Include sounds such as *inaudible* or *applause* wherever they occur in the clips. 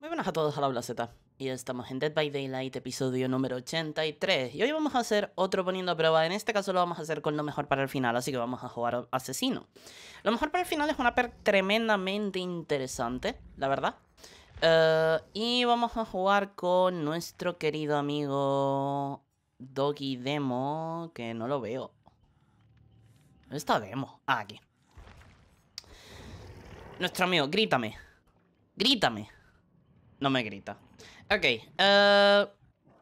Muy buenas a todos a la Blaceta. Y estamos en Dead by Daylight, episodio número 83. Y hoy vamos a hacer otro poniendo a prueba. En este caso lo vamos a hacer con lo mejor para el final, así que vamos a jugar asesino. Lo mejor para el final es una perk tremendamente interesante, la verdad. Eh, y vamos a jugar con nuestro querido amigo Doggy Demo, que no lo veo. Esta está Demo? Ah, aquí. Nuestro amigo, grítame. Grítame. No me grita. Ok, eh,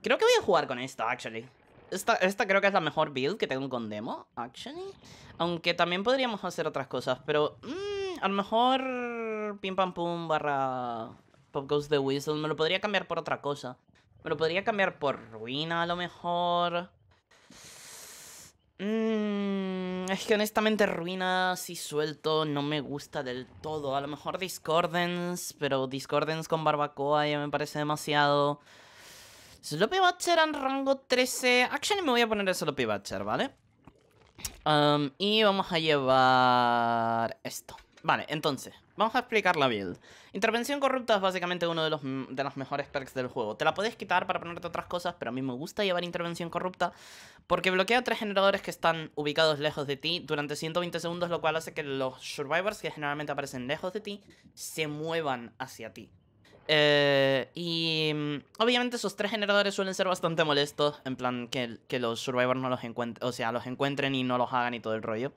creo que voy a jugar con esta, actually. Esta, creo que es la mejor build que tengo con demo, actually. Aunque también podríamos hacer otras cosas, pero... Mm, a lo mejor... Pim pam pum barra... Pop Goes the Whistle. Me lo podría cambiar por otra cosa. Me lo podría cambiar por Ruina, a lo mejor. Mm, es que honestamente ruinas y suelto no me gusta del todo. A lo mejor Discordance, pero Discordance con barbacoa ya me parece demasiado. Sloppy Butcher en rango 13. Actually me voy a poner el Sloppy Butcher, ¿vale? Um, y vamos a llevar esto. Vale, entonces, Vamos a explicar la build. Intervención corrupta es básicamente uno de los, de los mejores perks del juego. Te la podés quitar para ponerte otras cosas, pero a mí me gusta llevar intervención corrupta porque bloquea tres generadores que están ubicados lejos de ti durante 120 segundos, lo cual hace que los survivors, que generalmente aparecen lejos de ti, se muevan hacia ti. Eh, y mm, obviamente esos tres generadores suelen ser bastante molestos, en plan que, que los survivors no los encuentren, o sea, los encuentren y no los hagan y todo el rollo.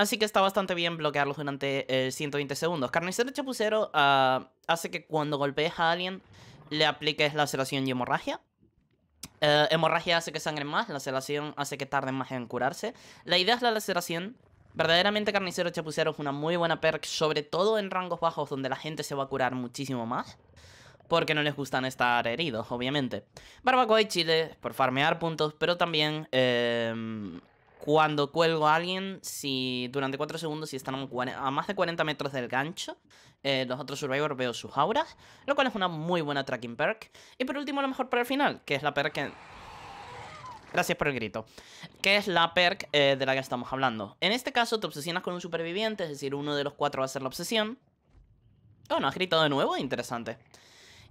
Así que está bastante bien bloquearlos durante 120 eh, segundos. Carnicero Chapucero ah, hace que cuando golpees a alguien le apliques laceración y hemorragia. Eh, hemorragia hace que sangren más, laceración hace que tarden más en curarse. La idea es la laceración. Verdaderamente Carnicero Chapucero es una muy buena perk, sobre todo en rangos bajos donde la gente se va a curar muchísimo más. Porque no les gustan estar heridos, obviamente. Barbacoa y chile por farmear puntos, pero también... Em, cuando cuelgo a alguien, si durante 4 segundos, si están a, más de 40 metros del gancho, eh, los otros Survivors veo sus auras, lo cual es una muy buena tracking perk. Y por último, lo mejor para el final, que es la perk que... Gracias por el grito. Que es la perk eh, de la que estamos hablando. En este caso, te obsesionas con un superviviente, es decir, uno de los cuatro va a ser la obsesión. Oh, no, has gritado de nuevo, interesante.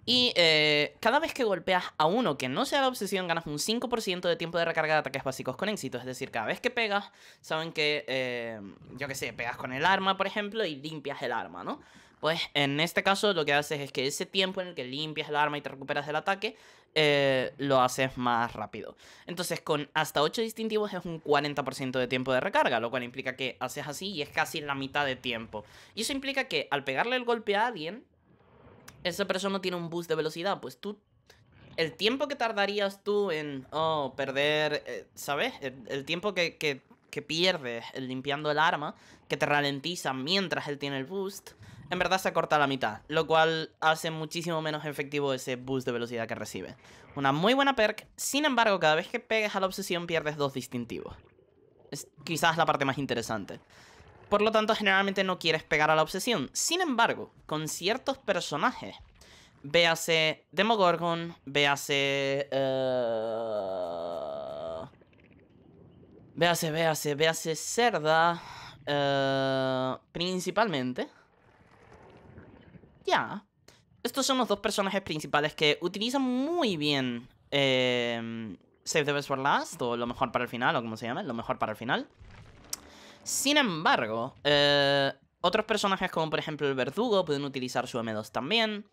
Y eh, cada vez que golpeas a uno que no sea la obsesión, ganas un 5% de tiempo de recarga de ataques básicos con éxito. Es decir, cada vez que pegas, saben que, eh, yo qué sé, pegas con el arma, por ejemplo, y limpias el arma, ¿no? Pues en este caso lo que haces es que ese tiempo en el que limpias el arma y te recuperas del ataque, eh, lo haces más rápido. Entonces con hasta 8 distintivos es un 40% de tiempo de recarga, lo cual implica que haces así y es casi la mitad de tiempo. Y eso implica que al pegarle el golpe a alguien, esa persona tiene un boost de velocidad, pues tú el tiempo que tardarías tú en oh, perder, eh, ¿sabes? El, tiempo que, que, que, pierdes limpiando el arma, que te ralentiza mientras él tiene el boost, en verdad se corta a la mitad, lo cual hace muchísimo menos efectivo ese boost de velocidad que recibe. Una muy buena perk, sin embargo, cada vez que pegues a la obsesión pierdes dos distintivos. Es quizás la parte más interesante. Por lo tanto, generalmente no quieres pegar a la obsesión. Sin embargo, con ciertos personajes, véase Demogorgon, véase... Eh, véase, véase, véase Cerda, eh, principalmente. Ya. Estos son los dos personajes principales que utilizan muy bien eh, Save the Best for Last, o lo mejor para el final, o como se llame, lo mejor para el final. Sin embargo, eh, otros personajes como por ejemplo el verdugo pueden utilizar su M2 también.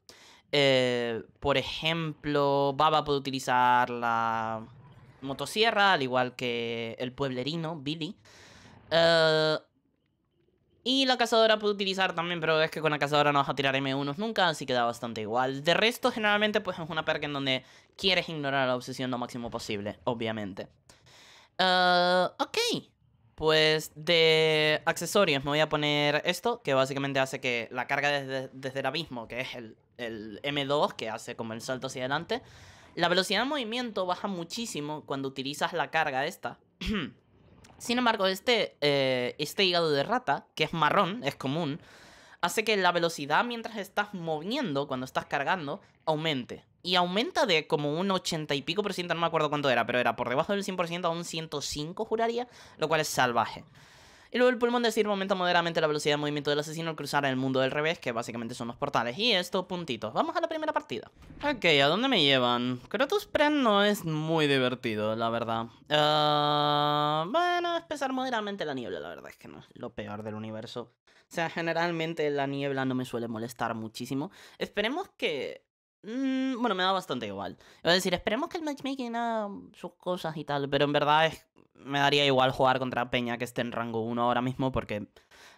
Eh, por ejemplo, Baba puede utilizar la motosierra, al igual que el pueblerino, Billy. Eh, y la cazadora puede utilizar también, pero es que con la cazadora no vas a tirar m 1 nunca, así que da bastante igual. De resto, generalmente, pues es una perca en donde quieres ignorar la obsesión lo máximo posible, obviamente. ok. Pues de accesorios me voy a poner esto, que básicamente hace que la carga desde, el abismo, que es el, M2, que hace como el salto hacia adelante. La velocidad de movimiento baja muchísimo cuando utilizas la carga esta. *clears throat* Sin embargo, este, eh, este hígado de rata, que es marrón, es común, hace que la velocidad mientras estás moviendo, cuando estás cargando, aumente y aumenta de como un 80 y pico por ciento, no me acuerdo cuánto era, pero era por debajo del 100% a un 105, juraría, lo cual es salvaje. Y luego el pulmón de Sir aumenta moderadamente la velocidad de movimiento del asesino al cruzar el mundo del revés, que básicamente son los portales. Y esto, puntitos. Vamos a la primera partida. Ok, ¿a dónde me llevan? Kratos Pren no es muy divertido, la verdad. Ah, bueno, bueno, pesar moderadamente la niebla, la verdad es que no es lo peor del universo. O sea, generalmente la niebla no me suele molestar muchísimo. Esperemos que Mm, bueno, me da bastante igual. Es decir, esperemos que el matchmaking haga sus cosas y tal, pero en verdad es, me daría igual jugar contra Peña que esté en rango 1 ahora mismo porque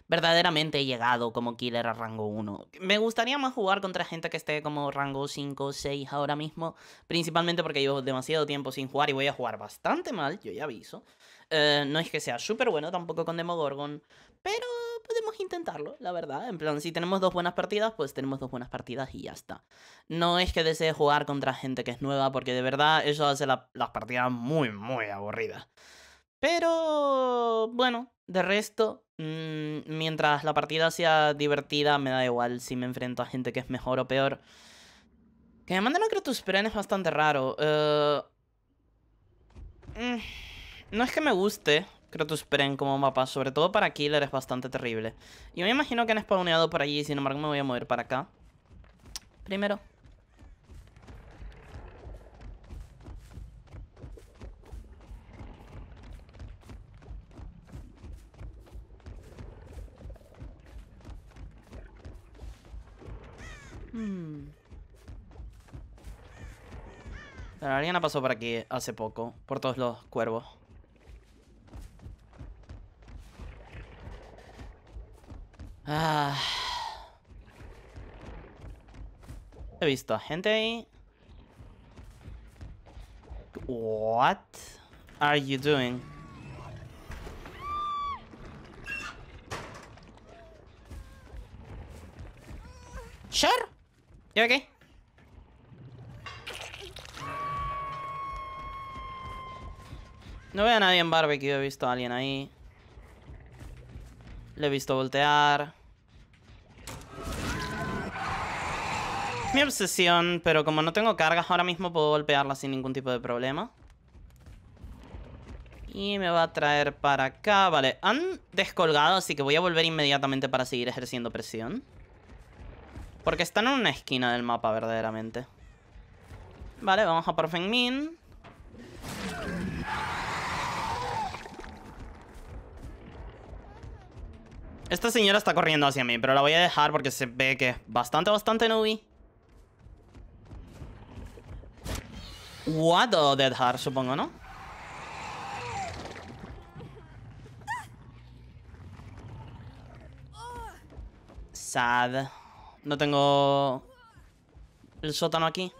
verdaderamente he llegado como killer a rango 1. Me gustaría más jugar contra gente que esté como rango 5 o 6 ahora mismo, principalmente porque llevo demasiado tiempo sin jugar y voy a jugar bastante mal, yo ya aviso. Eh, no es que sea súper bueno tampoco con Demogorgon, pero podemos intentarlo, la verdad. En plan, si tenemos dos buenas partidas, pues tenemos dos buenas partidas y ya está. No es que desee jugar contra gente que es nueva, porque de verdad eso hace las partidas muy, muy aburridas. Pero bueno, de resto, mm, mientras la partida sea divertida, me da igual si me enfrento a gente que es mejor o peor. Que me manden a Kratos es bastante raro. Eh. Mm. No es que me guste Kratos Pren como mapa, sobre todo para Killer es bastante terrible. Yo me imagino que han spawneado por allí, sin embargo me voy a mover para acá. Primero. Hmm. alguien ha pasado pasó por aquí hace poco, por todos los cuervos. Ah. He visto a gente ahí. What are you doing? Sure. You No veo a nadie en barbecue, he visto a alguien ahí. Le he visto voltear. mi obsesión, pero como no tengo cargas ahora mismo puedo golpearla sin ningún tipo de problema. Y me va a traer para acá. Vale, han descolgado, así que voy a volver inmediatamente para seguir ejerciendo presión. Porque están en una esquina del mapa, verdaderamente. Vale, vamos a por Min. Esta señora está corriendo hacia mí, pero la voy a dejar porque se ve que es bastante, bastante nubi. What o oh, Dead supongo, ¿no? Sad. No tengo... El sótano aquí.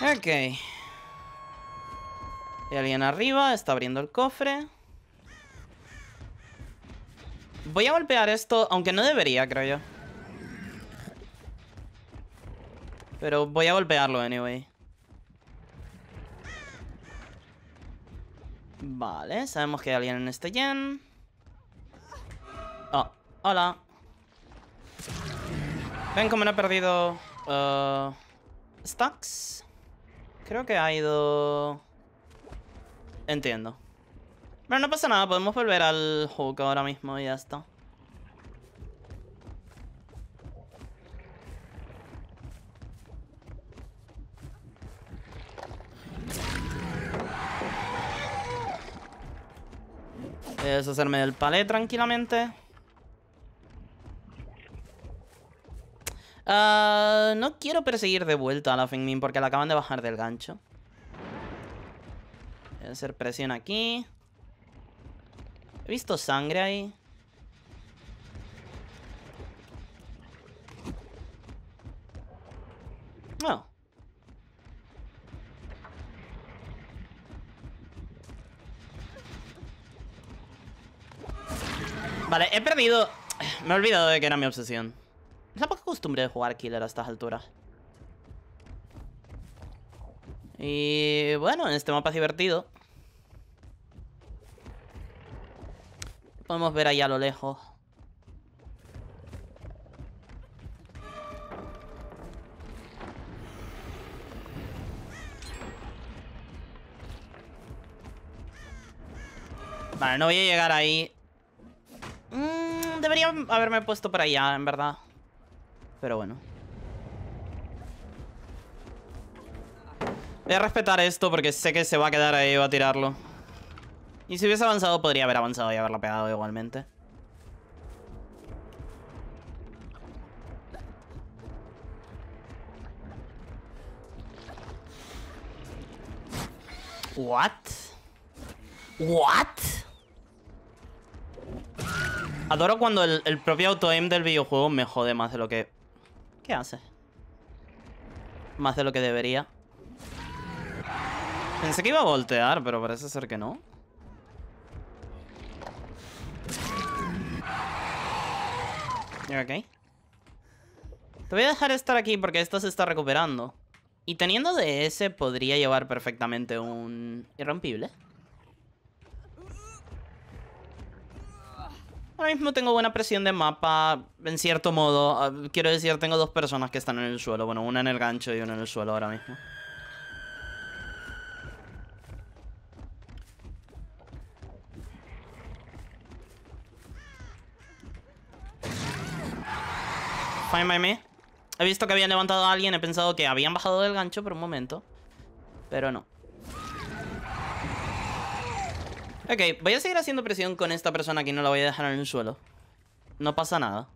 Ok. Hay alguien arriba, está abriendo el cofre. Voy a golpear esto, aunque no debería, creo yo. Pero voy a golpearlo, anyway. Vale, sabemos que hay alguien en este gen. Oh, hola. Ven como no he perdido... Uh, stacks. Creo que ha ido... Entiendo. Pero no pasa nada, podemos volver al hook ahora mismo y ya está. Voy hacerme deshacerme del palé tranquilamente. Ah, no quiero perseguir de vuelta a la Fengmin porque la acaban de bajar del gancho. Voy a hacer presión aquí. He visto sangre ahí. Vale, he perdido... Me he olvidado de que era mi obsesión. Es la poca costumbre de jugar killer a estas alturas. Y bueno, en este mapa es divertido. Podemos ver ahí a lo lejos. Vale, no voy a llegar ahí haberme puesto para allá, en verdad. Pero bueno. Voy a respetar esto porque sé que se va a quedar ahí, va a tirarlo. Y si hubiese avanzado, podría haber avanzado y haberla pegado igualmente. What? What? Adoro cuando el, propio auto-aim del videojuego me jode más de lo que... ¿Qué hace? Más de lo que debería. Pensé que iba a voltear, pero parece ser que no. Ok. Te voy a dejar estar aquí porque esto se está recuperando. Y teniendo de ese podría llevar perfectamente un... ¿Irrompible? Ahora mismo tengo buena presión de mapa, en cierto modo. Ah, quiero decir, tengo dos personas que están en el suelo. Bueno, una en el gancho y una en el suelo ahora mismo. Fine by me. He visto que habían levantado a alguien, he pensado que habían bajado del gancho por un momento. Pero no. Ok, voy a seguir haciendo presión con esta persona que no la voy a dejar en el suelo. No pasa nada.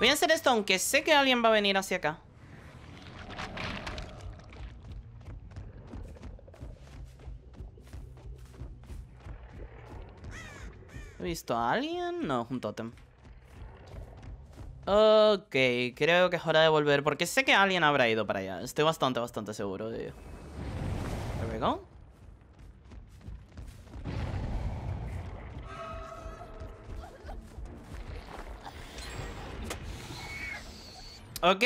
Voy a hacer esto aunque sé que alguien va a venir hacia acá. ¿He visto a alguien? No, un totem Ok, creo que es hora de volver porque sé que alguien habrá ido para allá. Estoy bastante, bastante seguro de ello. we go. Ok.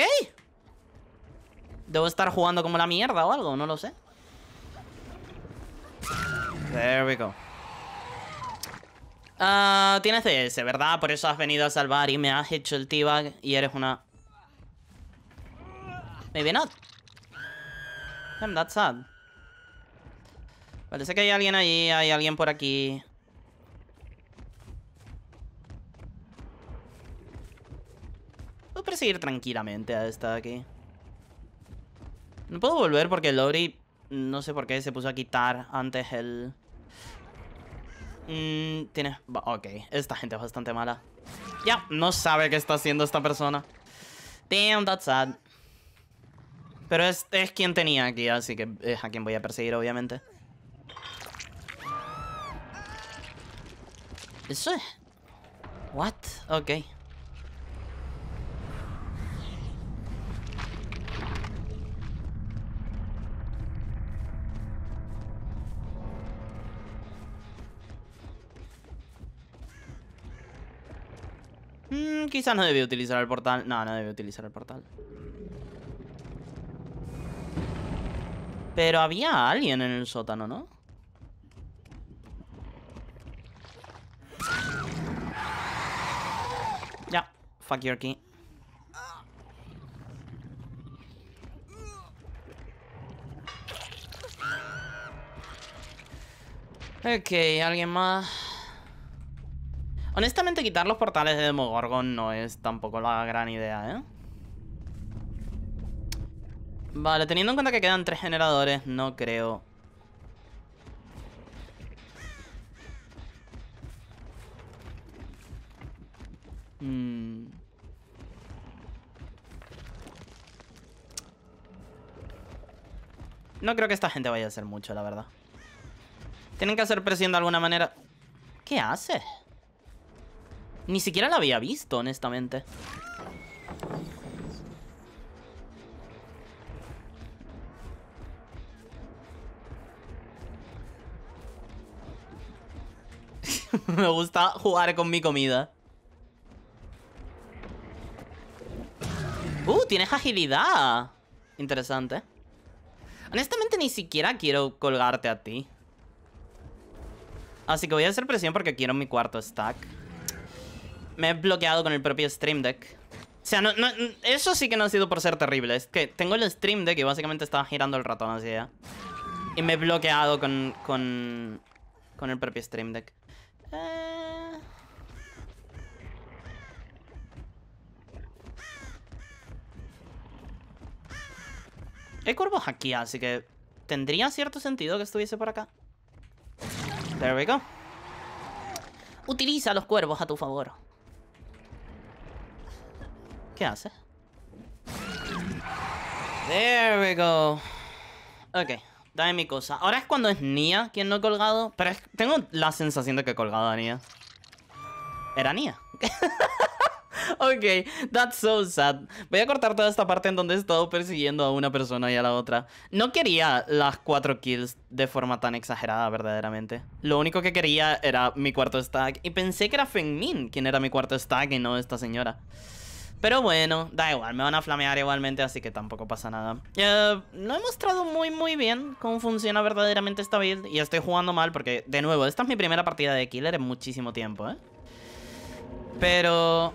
Debo estar jugando como la mierda o algo, no lo sé. There we go. Ah, tienes CS, ¿verdad? Por eso has venido a salvar y me has hecho el T-Bag y eres una... Maybe not. I'm that's sad. Parece que hay alguien allí, hay alguien por aquí. Puedo perseguir tranquilamente a esta de aquí. No puedo volver porque el Lori, no sé por qué, se puso a quitar antes el... Mmm... tiene... Ok, esta gente es bastante mala. Ya, no sabe qué está haciendo esta persona. Damn, that's sad. Pero es, es quien tenía aquí, así que es a quien voy a perseguir, obviamente. Eso es... What? Ok. quizás no debía utilizar el portal. No, no debía utilizar el portal. Pero había alguien en el sótano, ¿no? Ya, fuck your key. Ok, ¿alguien más? Honestamente, quitar los portales de Demogorgon no es tampoco la gran idea, ¿eh? Vale, teniendo en cuenta que quedan tres generadores, no creo. Hmm. No creo que esta gente vaya a hacer mucho, la verdad. Tienen que hacer presión de alguna manera. ¿Qué hace? Ni siquiera la había visto, honestamente. *laughs* Me gusta jugar con mi comida. ¡Uh! Tienes agilidad. Interesante. Honestamente, ni siquiera quiero colgarte a ti. Así que voy a hacer presión porque quiero mi cuarto stack me he bloqueado con el propio Stream Deck. O sea, eso sí que no ha sido por ser terrible. Es que tengo el Stream Deck y básicamente estaba girando el ratón así ya. ¿eh? Y me he bloqueado con, con, con el propio Stream Deck. Eh... Hay cuervos aquí, así que tendría cierto sentido que estuviese por acá. There we go. Utiliza los cuervos a tu favor. ¿Qué hace? There we go. Ok, dame mi cosa. Ahora es cuando es Nia quien no ha colgado. Pero tengo la sensación de que he colgado a Nia. Era Nia. *laughs* ok, that's so sad. Voy a cortar toda esta parte en donde he estado persiguiendo a una persona y a la otra. No quería las cuatro kills de forma tan exagerada, verdaderamente. Lo único que quería era mi cuarto stack. Y pensé que era Fengmin quien era mi cuarto stack y no esta señora. Pero bueno, da igual, me van a flamear igualmente, así que tampoco pasa nada. Eh, no he mostrado muy muy bien cómo funciona verdaderamente esta build y estoy jugando mal porque, de nuevo, esta es mi primera partida de Killer en muchísimo tiempo, ¿eh? Pero...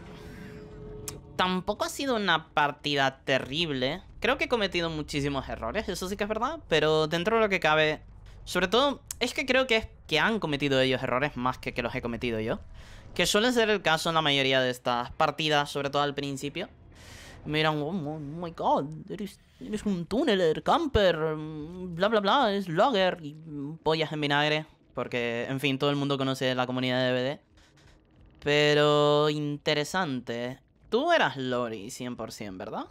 Tampoco ha sido una partida terrible. Creo que he cometido muchísimos errores, eso sí que es verdad, pero dentro de lo que cabe... Sobre todo, es que creo que es que han cometido ellos errores más que que los he cometido yo. Que suele ser el caso en la mayoría de estas partidas, sobre todo al principio. Miran, oh my god, eres, un tuneler, camper, bla bla bla, es logger y pollas en vinagre. Porque, en fin, todo el mundo conoce la comunidad de BD. Pero interesante. Tú eras Lori 100%, ¿verdad?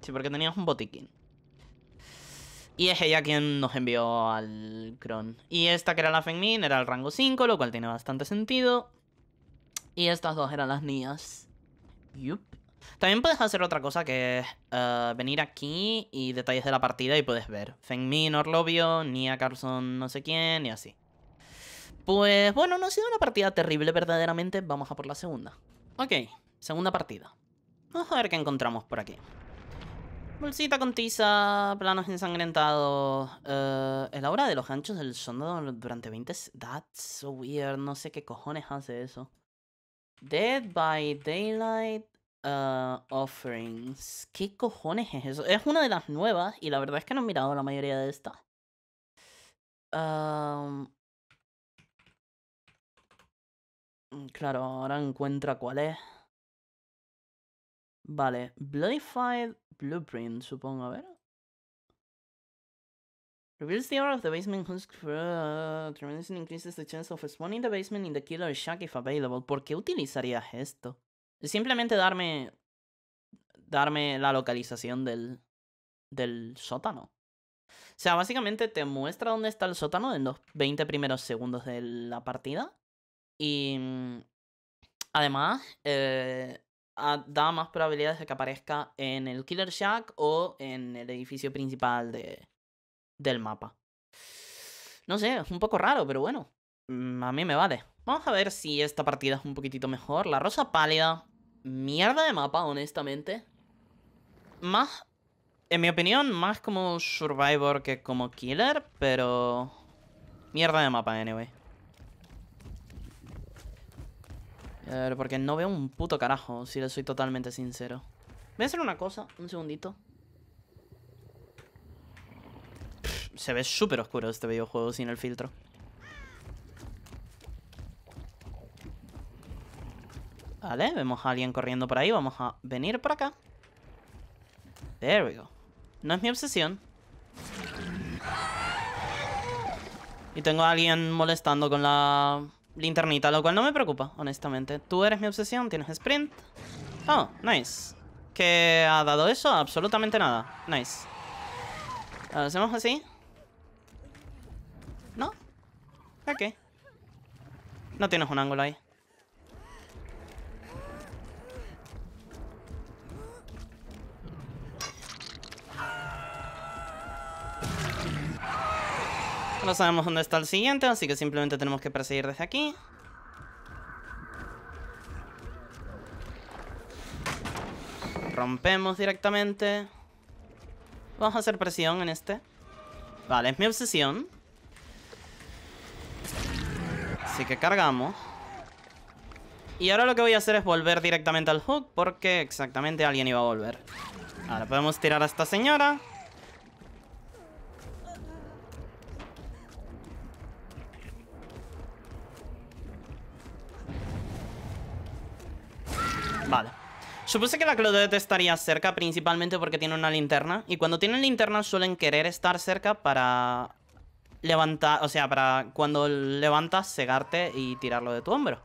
Sí, porque tenías un botiquín. Y es ella quien nos envió al Cron. Y esta que era la Fengmin era el rango 5, lo cual tiene bastante sentido. Y estas dos eran las mías. Yup. También puedes hacer otra cosa que es eh, venir aquí y detalles de la partida y puedes ver. Fengmin, Orlovio, Nia Carlson, no sé quién y así. Pues bueno, no ha sido una partida terrible verdaderamente. Vamos a por la segunda. Ok, segunda partida. Vamos a ver qué encontramos por aquí. Bolsita con tiza, planos ensangrentados. Eh, el aura de los ganchos del sondado durante 20... That's so weird. No sé qué cojones hace eso. Dead by Daylight ah, Offerings. ¿Qué cojones es eso? Es una de las nuevas y la verdad es que no he mirado la mayoría de estas. Mm, claro, ahora encuentra cuál es. Vale, Bloodified Blueprint, supongo. A ver. Reveals the aura of the basement whose uh, increases the chance of spawning the basement in the killer shack if available. ¿Por qué utilizarías esto? Simplemente darme. darme la localización del. del sótano. O sea, básicamente te muestra dónde está el sótano en los 20 primeros segundos de la partida. Y. Además, eh, da más probabilidades de que aparezca en el Killer Shack o en el edificio principal de, del mapa. No sé, es un poco raro, pero bueno. Mm, a mí me vale. Vamos a ver si esta partida es un poquitito mejor. La rosa pálida. Mierda de mapa, honestamente. Más, en mi opinión, más como Survivor que como Killer, pero... Mierda de mapa, anyway. Porque no veo un puto carajo, si le soy totalmente sincero. Voy a hacer una cosa, un segundito. se ve súper oscuro este videojuego sin el filtro. Vale, vemos a alguien corriendo por ahí. Vamos a venir por acá. There we go. No es mi obsesión. Y tengo a alguien molestando con la linternita, lo cual no me preocupa, honestamente. Tú eres mi obsesión, tienes sprint. Oh, nice. ¿Qué ha dado eso? Absolutamente nada. Nice. Lo Hacemos así. ¿Qué? No tienes un ángulo ahí. No sabemos dónde está el siguiente, así que simplemente tenemos que perseguir desde aquí. Rompemos directamente. Vamos a hacer presión en este. Vale, es mi obsesión. Así que cargamos. Y ahora lo que voy a hacer es volver directamente al hook porque exactamente alguien iba a volver. Ahora podemos tirar a esta señora. Vale. Supuse que la Claudette estaría cerca principalmente porque tiene una linterna. Y cuando tienen linterna suelen querer estar cerca para levantar, o sea, para cuando levantas, cegarte y tirarlo de tu hombro.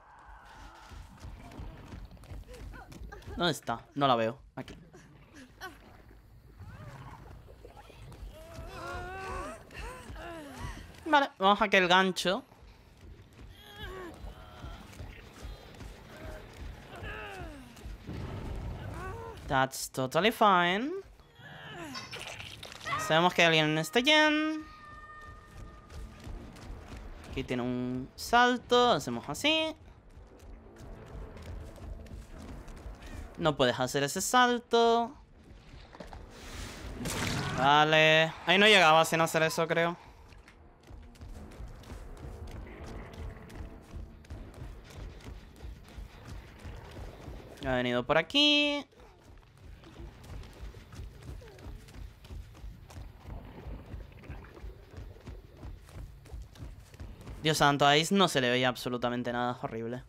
¿Dónde está? No la veo. Aquí. Vale, vamos a que el gancho That's totally fine. Sabemos que alguien está bien. Aquí tiene un salto, hacemos así. No puedes hacer ese salto. Vale. Ahí no llegaba sin hacer eso, creo. Ha venido por aquí. Dios santo, a Ace no se le veía absolutamente nada. Horrible.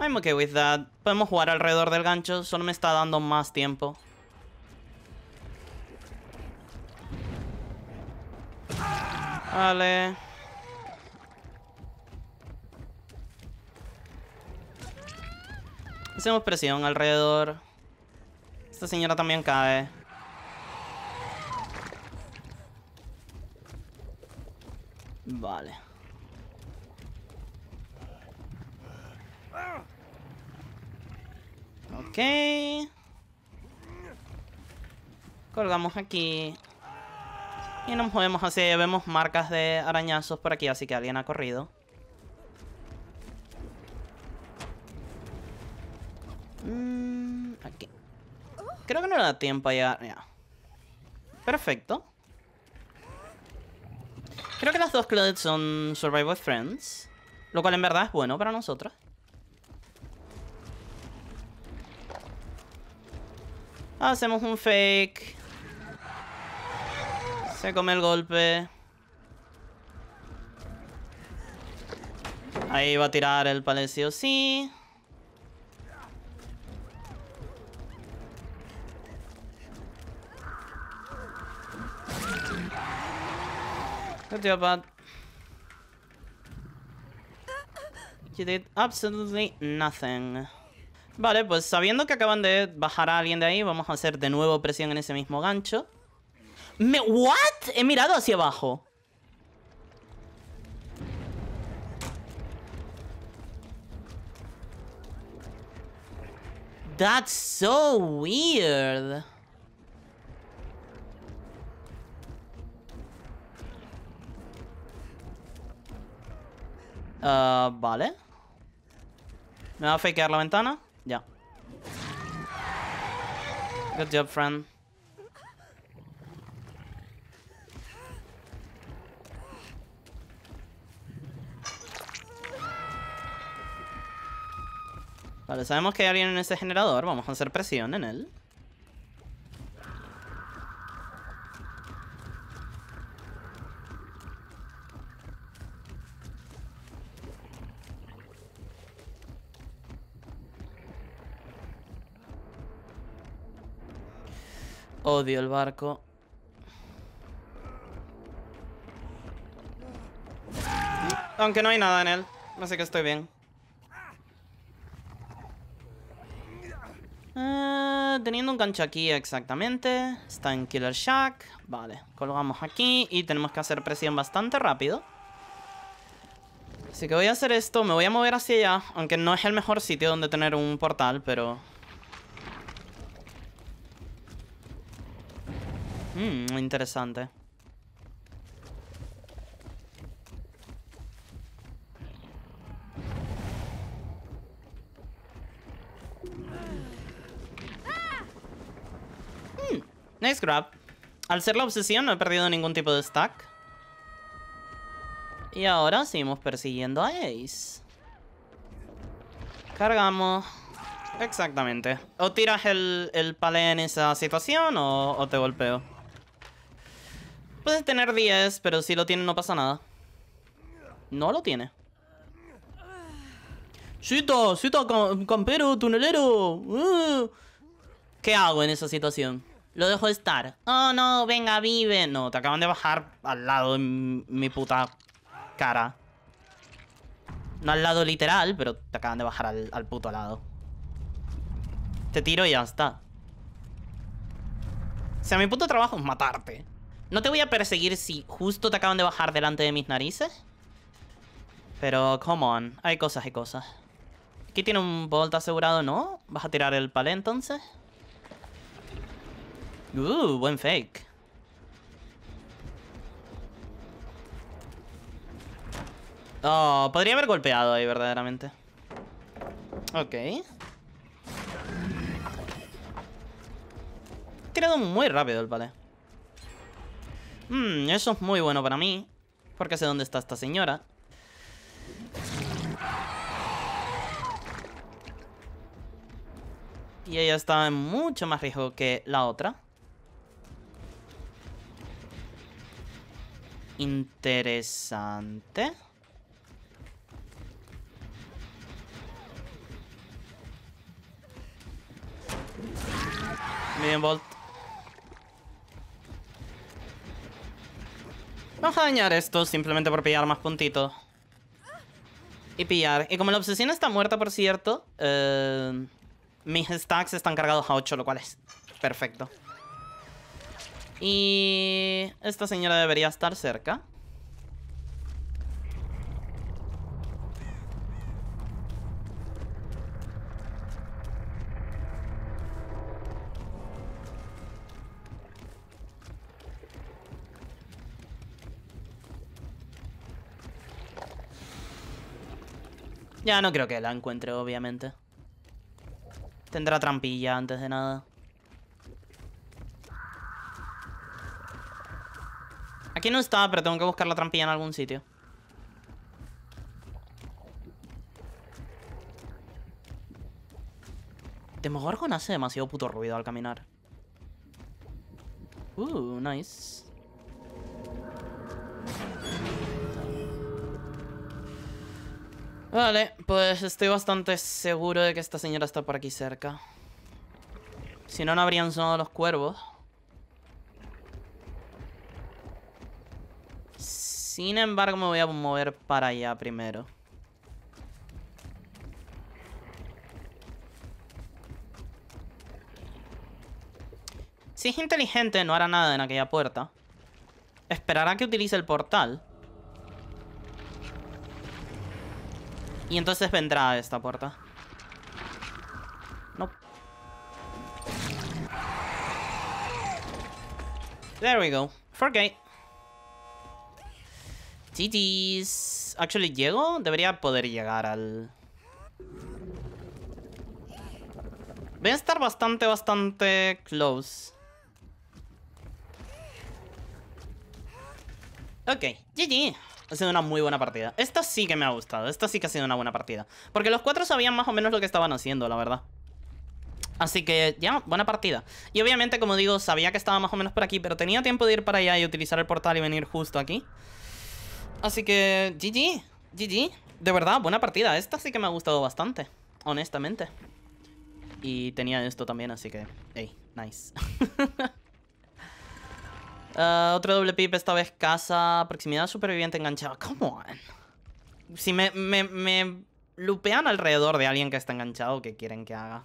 I'm okay with that. Podemos jugar alrededor del gancho, solo me está dando más tiempo. Vale. Hacemos presión alrededor. Esta señora también cae. Vale. Ok. Colgamos aquí. Y nos movemos hacia Vemos marcas de arañazos por aquí, así que alguien ha corrido. Mm, aquí. Creo que no le da tiempo a llegar. Ya. Perfecto. Creo que las dos Clubs son Survival Friends. Lo cual en verdad es bueno para nosotros. Hacemos un fake. Se come el golpe. Ahí va a tirar el palacio, sí. You did absolutely nothing. Vale, pues sabiendo que acaban de bajar a alguien de ahí, vamos a hacer de nuevo presión en ese mismo gancho. ¿Me... ¿What? He mirado hacia abajo. That's so weird. Ah, vale. ¿Me va a fakear la ventana? Ya. Good job, friend. Vale, sabemos que hay alguien en ese generador. Vamos a hacer presión en él. Odio el barco. Aunque no hay nada en él. Así que estoy bien. Ah, teniendo un gancho aquí exactamente. Está en Killer Shack. Vale, colgamos aquí y tenemos que hacer presión bastante rápido. Así que voy a hacer esto, me voy a mover hacia allá, aunque no es el mejor sitio donde tener un portal, pero Mmm, interesante. Mm, nice grab. Al ser la obsesión no he perdido ningún tipo de stack. Y ahora seguimos persiguiendo a Ace. Cargamos. Exactamente. O tiras el, palé en esa situación o te golpeo. Puedes tener 10, pero si lo tienen no pasa nada. No lo tiene. Sito, Sito, campero, tunelero. Uh. ¿Qué hago en esa situación? Lo dejo estar. Oh, no, venga, vive. No, te acaban de bajar al lado de mi puta cara. No al lado literal, pero te acaban de bajar al, al puto lado. Te tiro y ya está. O sea, mi puto trabajo es matarte. No te voy a perseguir si justo te acaban de bajar delante de mis narices. Pero, come on. Hay cosas, y cosas. Aquí tiene un bolt asegurado, ¿no? ¿Vas a tirar el palé entonces? Uh, buen fake. Oh, podría haber golpeado ahí, verdaderamente. Ok. He tirado muy rápido el palé. Mm, eso es muy bueno para mí. Porque sé dónde está esta señora. Y ella está en mucho más riesgo que la otra. Interesante. Bien, Bolt. Vamos a dañar esto simplemente por pillar más puntitos. Y pillar. Y como la obsesión está muerta, por cierto, eh, mis stacks están cargados a 8, lo cual es perfecto. Y esta señora debería estar cerca. Ya, no creo que la encuentre, obviamente. Tendrá trampilla antes de nada. Aquí no está, pero tengo que buscar la trampilla en algún sitio. con hace demasiado puto ruido al caminar. Uh, nice. Vale, pues estoy bastante seguro de que esta señora está por aquí cerca. Si no, no habrían sonado los cuervos. Sin embargo, me voy a mover para allá primero. Si es inteligente, no hará nada en aquella puerta. Esperará que utilice el portal. Y entonces vendrá esta puerta. No. Nope. There we go. Forgate. GG's. Actually, ¿llego? Debería poder llegar al... Voy a estar bastante, bastante close. Ok, GG. Ha sido una muy buena partida. Esta sí que me ha gustado. Esta sí que ha sido una buena partida. Porque los cuatro sabían más o menos lo que estaban haciendo, la verdad. Así que ya, buena partida. Y obviamente, como digo, sabía que estaba más o menos por aquí, pero tenía tiempo de ir para allá y utilizar el portal y venir justo aquí. Así que, GG, GG. De verdad, buena partida. Esta sí que me ha gustado bastante, honestamente. Y tenía esto también, así que, hey, nice. *laughs* Ah, otro doble pip, esta vez casa. Proximidad superviviente enganchado Come on. Si me, me, me lupean alrededor de alguien que está enganchado, ¿qué quieren que haga?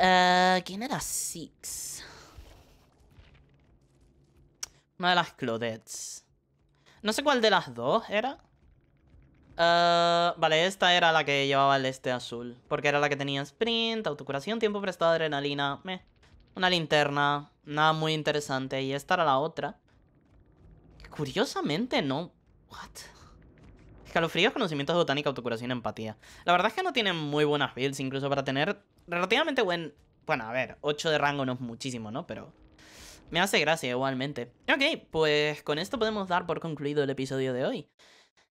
Ah, ¿Quién era Six? Una de las Claudettes. No sé cuál de las dos era. Ah, vale, esta era la que llevaba el este azul. Porque era la que tenía sprint, autocuración, tiempo prestado, adrenalina. Una linterna. Nada muy interesante. Y esta era la otra. Curiosamente, no... What? Escalofríos, conocimientos de botánica, autocuración, empatía. La verdad es que no tienen muy buenas builds, incluso para tener relativamente buen... Bueno, a ver, 8 de rango no es muchísimo, ¿no? Pero me hace gracia igualmente. Ok, pues con esto podemos dar por concluido el episodio de hoy.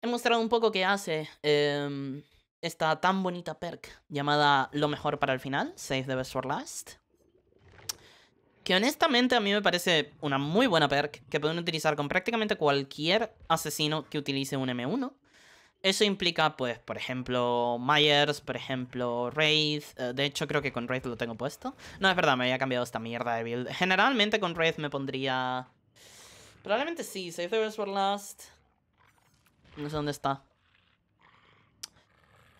He mostrado un poco qué hace em, esta tan bonita perk llamada Lo mejor para el final, Save the best for last. Que honestamente a mí me parece una muy buena perk que pueden utilizar con prácticamente cualquier asesino que utilice un M1. Eso implica, pues, por ejemplo, Myers, por ejemplo, Wraith. Eh, de hecho, creo que con Wraith lo tengo puesto. No, es verdad, me había cambiado esta mierda de build. Generalmente con Wraith me pondría... Probablemente sí, Save the Best for Last. No sé dónde está.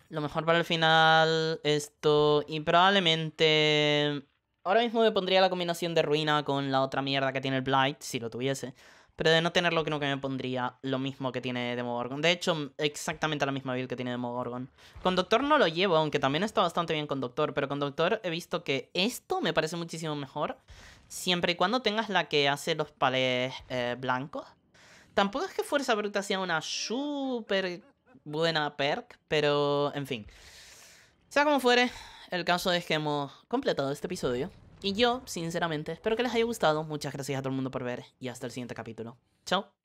Lo mejor para el final, esto... Y probablemente... Ahora mismo me pondría la combinación de ruina con la otra mierda que tiene el Blight, si lo tuviese. Pero de no tenerlo, creo que me pondría lo mismo que tiene Demogorgon. De hecho, exactamente la misma build que tiene Demogorgon. Conductor no lo llevo, aunque también está bastante bien Conductor. Pero Conductor he visto que esto me parece muchísimo mejor. Siempre y cuando tengas la que hace los palés eh, blancos. Tampoco es que Fuerza Bruta sea una súper buena perk, pero en fin. Sea como fuere, el caso es que hemos completado este episodio. Y yo, sinceramente, espero que les haya gustado. Muchas gracias a todo el mundo por ver y hasta el siguiente capítulo. Chao.